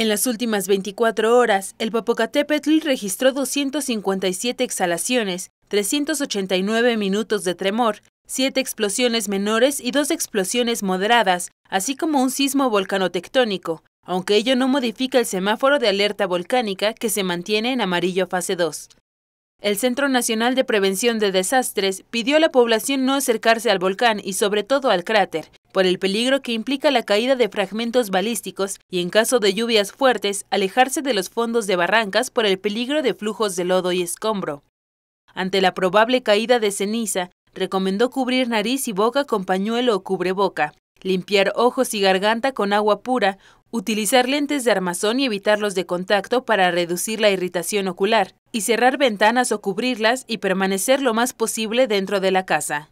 En las últimas 24 horas, el Popocatépetl registró 257 exhalaciones, 389 minutos de tremor, 7 explosiones menores y 2 explosiones moderadas, así como un sismo volcanotectónico, aunque ello no modifica el semáforo de alerta volcánica que se mantiene en amarillo fase 2. El Centro Nacional de Prevención de Desastres pidió a la población no acercarse al volcán y sobre todo al cráter, por el peligro que implica la caída de fragmentos balísticos y en caso de lluvias fuertes, alejarse de los fondos de barrancas por el peligro de flujos de lodo y escombro. Ante la probable caída de ceniza, recomendó cubrir nariz y boca con pañuelo o cubreboca, limpiar ojos y garganta con agua pura, utilizar lentes de armazón y evitarlos de contacto para reducir la irritación ocular, y cerrar ventanas o cubrirlas y permanecer lo más posible dentro de la casa.